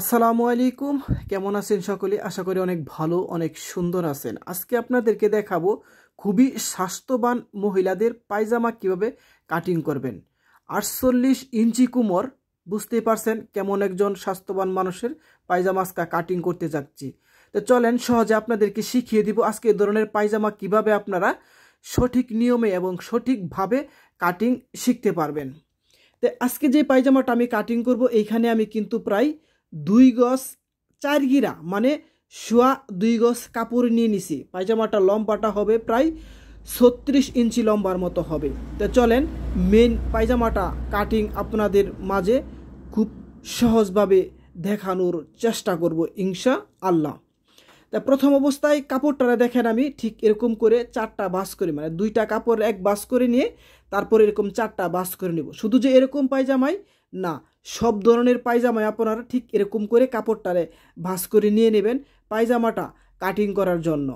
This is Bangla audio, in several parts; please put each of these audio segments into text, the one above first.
আসসালামু আলাইকুম কেমন আছেন সকলে আশা করি অনেক ভালো অনেক সুন্দর আছেন আজকে আপনাদেরকে দেখাবো খুবই স্বাস্থ্যবান মহিলাদের পায়জামা কিভাবে কাটিং করবেন আটচল্লিশ ইঞ্চি কুমর বুঝতেই পারছেন কেমন একজন স্বাস্থ্যবান মানুষের পায়জামাজকা কাটিং করতে যাচ্ছি তো চলেন সহজে আপনাদেরকে শিখিয়ে দিব আজকে এ ধরনের পায়জামা কিভাবে আপনারা সঠিক নিয়মে এবং সঠিকভাবে কাটিং শিখতে পারবেন তো আজকে যে পায়জামাটা আমি কাটিং করব এইখানে আমি কিন্তু প্রায় দুই গস চার গিরা মানে শোয়া দুই গস কাপড় নিয়ে নিছি পায়জামাটা লম্বাটা হবে প্রায় ছত্রিশ ইঞ্চি লম্বার মতো হবে তো চলেন মেন পায়জামাটা কাটিং আপনাদের মাঝে খুব সহজভাবে দেখানোর চেষ্টা করব ইংশা আল্লাহ তা প্রথম অবস্থায় কাপড়টা দেখেন আমি ঠিক এরকম করে চারটা বাস করে মানে দুইটা কাপড় এক বাস করে নিয়ে তারপর এরকম চারটা বাস করে নেব শুধু যে এরকম পায়জামাই না সব ধরনের পায়জামায় আপনারা ঠিক এরকম করে কাপড়টারে ভাঁজ করে নিয়ে নেবেন পায়জামাটা কাটিং করার জন্য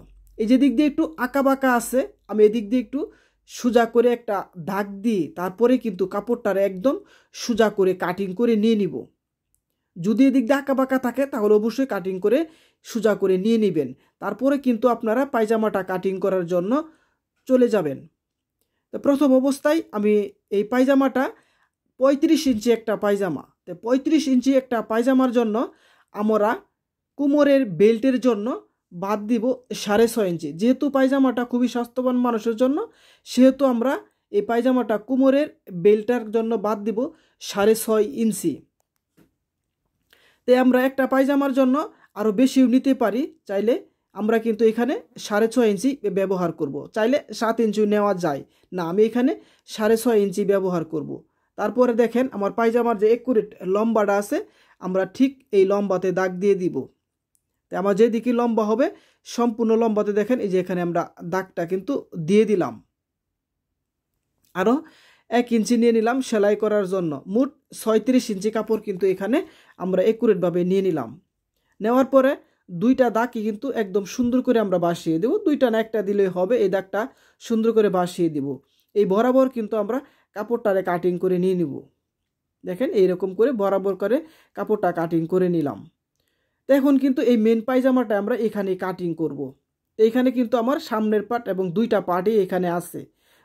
এই যে দিক দিয়ে একটু বাঁকা আছে আমি এদিক দিয়ে একটু সোজা করে একটা দাগ দিয়ে তারপরে কিন্তু কাপড়টার একদম সোজা করে কাটিং করে নিয়ে নিব যদি এদিক দিয়ে আঁকা বাঁকা থাকে তাহলে অবশ্যই কাটিং করে সোজা করে নিয়ে নেবেন তারপরে কিন্তু আপনারা পায়জামাটা কাটিং করার জন্য চলে যাবেন তো প্রথম অবস্থায় আমি এই পায়জামাটা পঁয়ত্রিশ ইঞ্চি একটা পায়জামা তো পঁয়ত্রিশ ইঞ্চি একটা পায়জামার জন্য আমরা কোমরের বেল্টের জন্য বাদ দিব সাড়ে ছয় ইঞ্চি যেহেতু পায়জামাটা খুবই স্বাস্থ্যবান মানুষের জন্য সেহেতু আমরা এই পায়জামাটা কোমরের বেল্টার জন্য বাদ দিব সাড়ে ছয় ইঞ্চি তাই আমরা একটা পায়জামার জন্য আরও বেশিও নিতে পারি চাইলে আমরা কিন্তু এখানে সাড়ে ছয় ইঞ্চি ব্যবহার করব। চাইলে সাত ইঞ্চি নেওয়া যায় না আমি এখানে সাড়ে ছয় ইঞ্চি ব্যবহার করব। তারপরে দেখেন আমার পায়জামার যে একুরেট লম্বাটা আছে আমরা ঠিক এই লম্বাতে দাগ দিয়ে দিব তো আমার যেদিকে লম্বা হবে সম্পূর্ণ লম্বাতে দেখেন এই যে এখানে আমরা দাগটা কিন্তু দিয়ে দিলাম আরও এক ইঞ্চি নিয়ে নিলাম সেলাই করার জন্য মোট ছয়ত্রিশ ইঞ্চি কাপড় কিন্তু এখানে আমরা একুরেটভাবে নিয়ে নিলাম নেওয়ার পরে দুইটা দাগই কিন্তু একদম সুন্দর করে আমরা বাসিয়ে দেব দুইটা না একটা দিলে হবে এই দাগটা সুন্দর করে বাসিয়ে দেবো এই বরাবর কিন্তু আমরা কাপড়টারে কাটিং করে নিয়ে নিব দেখেন এইরকম করে বরাবর করে কাপড়টা কাটিং করে নিলাম এখন কিন্তু এই মেন পায়জামাটা আমরা এখানে কাটিং করব। এইখানে কিন্তু আমার সামনের পার্ট এবং দুইটা পার্টই এখানে আছে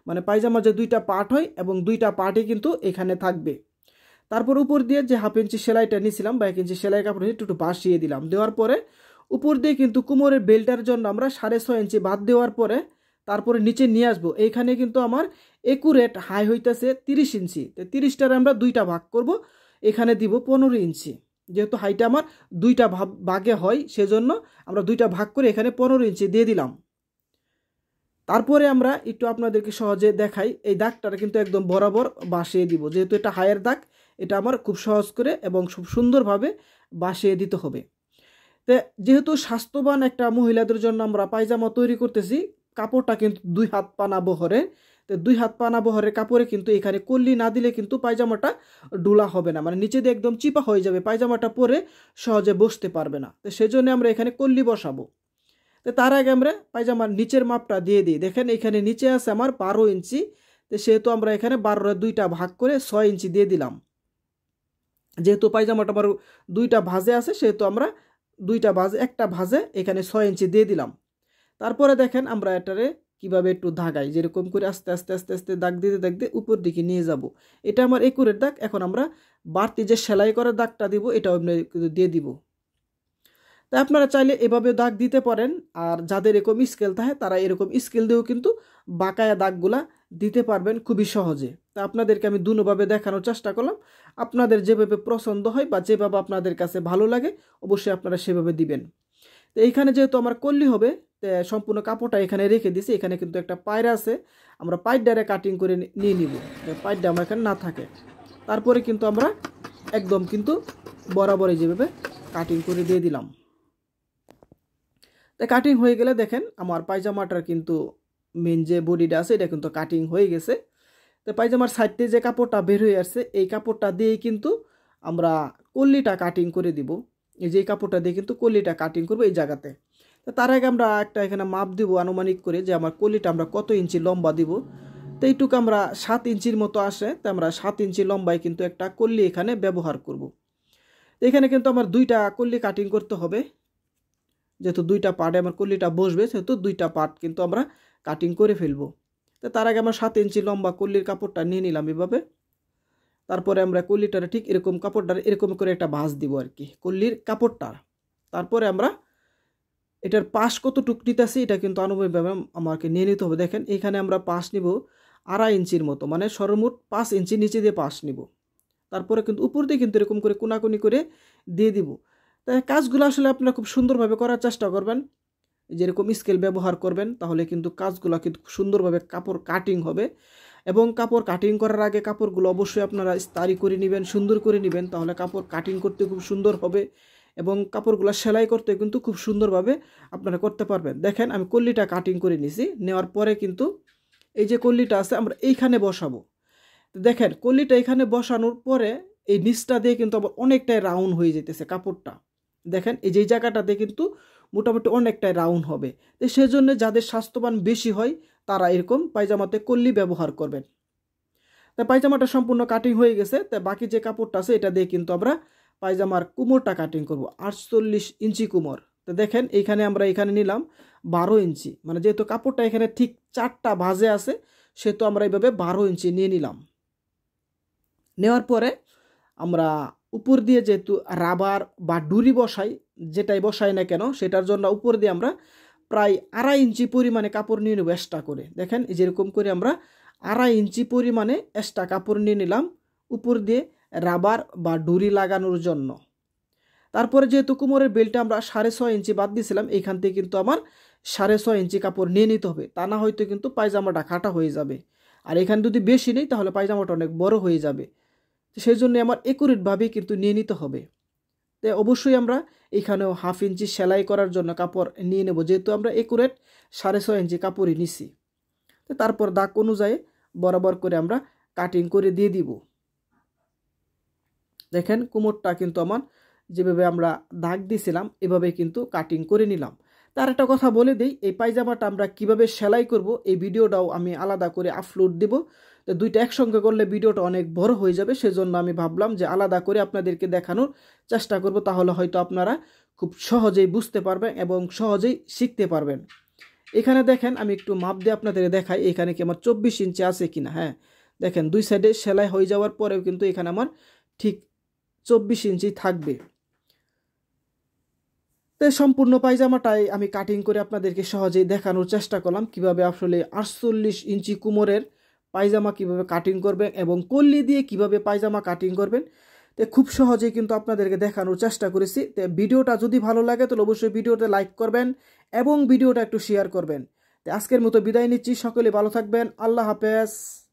মানে পায়জামার যে দুইটা পার্ট হয় এবং দুইটা পার্টই কিন্তু এখানে থাকবে তারপর উপর দিয়ে যে হাফ ইঞ্চি সেলাইটা নিয়েছিলাম বা এক ইঞ্চি সেলাই কাপড় একটু একটু বাসিয়ে দিলাম দেওয়ার পরে উপর দিয়ে কিন্তু কোমরের বেল্টার জন্য আমরা সাড়ে ছয় ইঞ্চি বাদ দেওয়ার পরে তারপরে নিচে নিয়ে আসবো এইখানে কিন্তু আমার একুরেট হাই হইতেছে তিরিশ ইঞ্চি তো তিরিশটার আমরা দুইটা ভাগ করব এখানে দিব পনেরো ইঞ্চি যেহেতু হাইটা আমার দুইটা ভাগে হয় সেজন্য আমরা দুইটা ভাগ করে এখানে পনেরো ইঞ্চি দিয়ে দিলাম তারপরে আমরা একটু আপনাদেরকে সহজে দেখাই এই দাগটাটা কিন্তু একদম বরাবর বাসিয়ে দিব যেহেতু এটা হায়ের দাগ এটা আমার খুব সহজ করে এবং খুব সুন্দরভাবে বাসিয়ে দিতে হবে যেহেতু স্বাস্থ্যবান একটা মহিলাদের জন্য আমরা পায়জামা তৈরি করতেছি কাপড়টা কিন্তু দুই হাত পা না বহরে তো দুই হাত পা না বহরে কাপড়ে কিন্তু এখানে কল্লি না দিলে কিন্তু পায়জামাটা ডুলা হবে না মানে নিচে দিয়ে একদম চিপা হয়ে যাবে পায়জামাটা পরে সহজে বসতে পারবে না তো সেজন্য আমরা এখানে কল্লি বসাবো তো তার আগে আমরা পায়জামার নিচের মাপটা দিয়ে দিই দেখেন এখানে নিচে আছে আমার বারো ইঞ্চি তো সেহেতু আমরা এখানে বারো দুইটা ভাগ করে ছয় ইঞ্চি দিয়ে দিলাম যেহেতু পায়জামাটা আমার দুইটা ভাজে আছে সেহেতু আমরা দুইটা ভাজে একটা ভাজে এখানে ছয় ইঞ্চি দিয়ে দিলাম তারপরে দেখেন আমরা এটারে কিভাবে একটু দাগাই যেরকম করে আস্তে আস্তে আস্তে আস্তে দাগ দিতে দাগ দিয়ে উপর দিকে নিয়ে যাব। এটা আমার একুরের দাগ এখন আমরা বাড়তি যে সেলাই করার দাগটা দিব এটা আপনি দিয়ে দিব তা আপনারা চাইলে এভাবে দাগ দিতে পারেন আর যাদের এরকম স্কেল থাকে তারা এরকম স্কেল দিয়েও কিন্তু বাঁকায়া দাগগুলা দিতে পারবেন খুবই সহজে তা আপনাদেরকে আমি দুনোভাবে দেখানোর চেষ্টা করলাম আপনাদের যেভাবে পছন্দ হয় বা যেভাবে আপনাদের কাছে ভালো লাগে অবশ্যই আপনারা সেভাবে দিবেন তো এইখানে যেহেতু আমার কল্লি হবে সম্পূর্ণ কাপড়টা এখানে রেখে দিছি এখানে কিন্তু একটা পায়রা আছে আমরা পাইডারে কাটিং করে নিয়ে নিব পাইডা আমরা এখানে না থাকে তারপরে কিন্তু আমরা একদম কিন্তু বরাবরে যেভাবে কাটিং করে দিয়ে দিলাম তাই কাটিং হয়ে গেলে দেখেন আমার পায়জামাটার কিন্তু মেন যে বডিটা আছে এটা কিন্তু কাটিং হয়ে গেছে তো পায়জামার সাইডে যে কাপড়টা বের হয়ে আসছে এই কাপড়টা দিয়ে কিন্তু আমরা কল্লিটা কাটিং করে দিব এই যে কাপড়টা দিয়ে কিন্তু কল্লিটা কাটিং করবো এই জায়গাতে তো তার আগে আমরা একটা এখানে মাপ দিব আনুমানিক করে যে আমার কলিটা আমরা কত ইঞ্চি লম্বা দিব তো এইটুকু আমরা সাত ইঞ্চির মতো আসে তো আমরা সাত ইঞ্চি লম্বায় কিন্তু একটা কল্লি এখানে ব্যবহার করব। এখানে কিন্তু আমার দুইটা কল্লি কাটিং করতে হবে যেহেতু দুইটা পার্টে আমার কল্লিটা বসবে সেহেতু দুইটা পার্ট কিন্তু আমরা কাটিং করে ফেলবো তো তার আগে আমরা সাত ইঞ্চি লম্বা কল্লির কাপড়টা নিয়ে নিলাম এভাবে তারপরে আমরা কল্লিটার ঠিক এরকম কাপড়টার এরকম করে একটা ভাঁজ দিব আর কি কল্লির কাপড়টার তারপরে আমরা এটার পাশ কতটুক নিতেছি এটা কিন্তু আনুমানিকভাবে আমাকে নিয়ে নিতে হবে দেখেন এখানে আমরা পাশ নিব আড়াই ইঞ্চির মতো মানে সর্বমোট পাঁচ ইঞ্চি নিচে দিয়ে পাশ নিব তারপরে কিন্তু উপর দিয়ে কিন্তু এরকম করে কোনাকুনি করে দিয়ে দিব তাই কাজগুলো আসলে আপনারা খুব সুন্দরভাবে করার চেষ্টা করবেন যেরকম স্কেল ব্যবহার করবেন তাহলে কিন্তু কাজগুলো কিন্তু সুন্দরভাবে কাপড় কাটিং হবে এবং কাপড় কাটিং করার আগে কাপড়গুলো অবশ্যই আপনারা স্তারি করে নেবেন সুন্দর করে নেবেন তাহলে কাপড় কাটিং করতে খুব সুন্দর হবে এবং কাপড়গুলো সেলাই করতে কিন্তু খুব সুন্দরভাবে আপনারা করতে পারবেন দেখেন আমি কল্লিটা কাটিং করে নিছি নেওয়ার পরে কিন্তু এই যে কল্লিটা আছে আমরা এইখানে বসাবো দেখেন কল্লিটা এখানে বসানোর পরে এই নিচটা দিয়ে কিন্তু আবার অনেকটাই রাউন্ড হয়ে যেতেছে কাপড়টা দেখেন এই যে জায়গাটাতে কিন্তু মোটামুটি অনেকটাই রাউন্ড হবে তো সেজন্য যাদের স্বাস্থ্যবান বেশি হয় তারা এরকম পায়জামাতে কল্লি ব্যবহার করবেন তা পায়জামাটা সম্পূর্ণ কাটিং হয়ে গেছে তা বাকি যে কাপড়টা আছে এটা দিয়ে কিন্তু আমরা পায়জামার কুমোরটা কাটিং করব আটচল্লিশ ইঞ্চি কুমোর তো দেখেন এইখানে আমরা এখানে নিলাম বারো ইঞ্চি মানে যেহেতু কাপড়টা এখানে ঠিক চারটা ভাজে আছে সেহেতু আমরা এইভাবে বারো ইঞ্চি নিয়ে নিলাম নেওয়ার পরে আমরা উপর দিয়ে যেহেতু রাবার বা ডুরি বসাই যেটাই বসাই না কেন সেটার জন্য উপর দিয়ে আমরা প্রায় আড়াই ইঞ্চি পরিমাণে কাপড় নিয়ে নেব এক্সট্রা করে দেখেন যেরকম করে আমরা আড়াই ইঞ্চি পরিমাণে এক্সট্রা কাপড় নিয়ে নিলাম উপর দিয়ে রাবার বা ডুরি লাগানোর জন্য তারপরে যেহেতু কুমোরের বেলটা আমরা সাড়ে ছয় ইঞ্চি বাদ দিয়েছিলাম এখান থেকে কিন্তু আমার সাড়ে ছয় ইঞ্চি কাপড় নিয়ে নিতে হবে তা না হয়তো কিন্তু পায়জামাটা কাটা হয়ে যাবে আর এখানে যদি বেশি নেই তাহলে পায়জামাটা অনেক বড় হয়ে যাবে সেই জন্য আমার একুরেটভাবে কিন্তু নিয়ে নিতে হবে তাই অবশ্যই আমরা এখানেও হাফ ইঞ্চি সেলাই করার জন্য কাপড় নিয়ে নেব যেহেতু আমরা একুরেট সাড়ে ছয় ইঞ্চি কাপড়ই নিছি তো তারপর দাগ অনুযায়ী বরাবর করে আমরা কাটিং করে দিয়ে দিব দেখেন কোমরটা কিন্তু আমার যেভাবে আমরা দাগ দিয়েছিলাম এভাবে কিন্তু কাটিং করে নিলাম তার একটা কথা বলে দিই এই পায়জামাটা আমরা কিভাবে সেলাই করব এই ভিডিওটাও আমি আলাদা করে আপলোড দেব তো দুইটা একসঙ্গে করলে ভিডিওটা অনেক বড় হয়ে যাবে সেজন্য আমি ভাবলাম যে আলাদা করে আপনাদেরকে দেখানোর চেষ্টা করব তাহলে হয়তো আপনারা খুব সহজেই বুঝতে পারবেন এবং সহজেই শিখতে পারবেন এখানে দেখেন আমি একটু মাপ দিয়ে আপনাদের দেখাই এখানে কি আমার চব্বিশ ইঞ্চি আছে কিনা হ্যাঁ দেখেন দুই সাইডে সেলাই হয়ে যাওয়ার পরেও কিন্তু এখানে আমার ঠিক চব্বিশ ইঞ্চি থাকবে তো সম্পূর্ণ পায়জামাটাই আমি কাটিং করে আপনাদেরকে সহজেই দেখানোর চেষ্টা করলাম কিভাবে আসলে আটচল্লিশ ইঞ্চি কুমোরের পায়জামা কিভাবে কাটিং করবেন এবং কল্লি দিয়ে কিভাবে পায়জামা কাটিং করবেন তো খুব সহজেই কিন্তু আপনাদেরকে দেখানোর চেষ্টা করেছি তো ভিডিওটা যদি ভালো লাগে তাহলে অবশ্যই ভিডিওতে লাইক করবেন এবং ভিডিওটা একটু শেয়ার করবেন তো আজকের মতো বিদায় নিচ্ছি সকলে ভালো থাকবেন আল্লাহ হাফেজ